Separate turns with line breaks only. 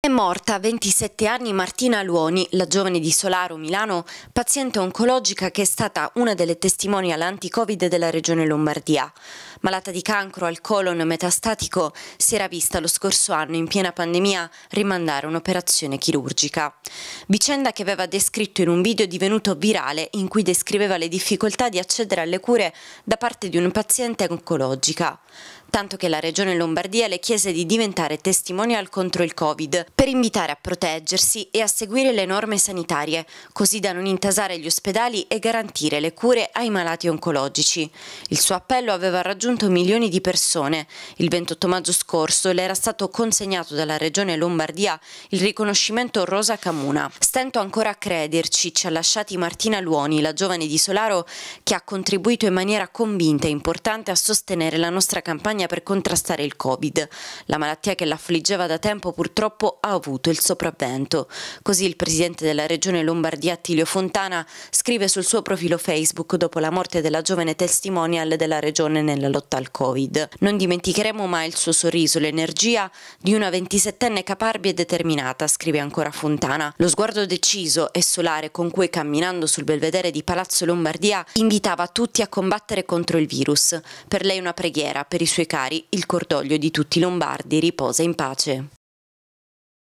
È morta a 27 anni Martina Luoni, la giovane di Solaro, Milano, paziente oncologica che è stata una delle testimonial anti-Covid della regione Lombardia. Malata di cancro al colon metastatico, si era vista lo scorso anno in piena pandemia rimandare un'operazione chirurgica. Vicenda che aveva descritto in un video divenuto virale in cui descriveva le difficoltà di accedere alle cure da parte di un paziente oncologica tanto che la Regione Lombardia le chiese di diventare testimonial contro il Covid per invitare a proteggersi e a seguire le norme sanitarie, così da non intasare gli ospedali e garantire le cure ai malati oncologici. Il suo appello aveva raggiunto milioni di persone. Il 28 maggio scorso le era stato consegnato dalla Regione Lombardia il riconoscimento Rosa Camuna. Stento ancora a crederci, ci ha lasciati Martina Luoni, la giovane di Solaro, che ha contribuito in maniera convinta e importante a sostenere la nostra campagna per contrastare il Covid. La malattia che l'affliggeva da tempo purtroppo ha ha avuto il sopravvento. Così il presidente della regione Lombardia Attilio Fontana scrive sul suo profilo Facebook dopo la morte della giovane testimonial della regione nella lotta al Covid. Non dimenticheremo mai il suo sorriso, l'energia di una 27enne caparbia e determinata, scrive ancora Fontana. Lo sguardo deciso e solare con cui camminando sul belvedere di Palazzo Lombardia invitava tutti a combattere contro il virus. Per lei una preghiera, per i suoi cari il cordoglio di tutti i lombardi riposa in pace.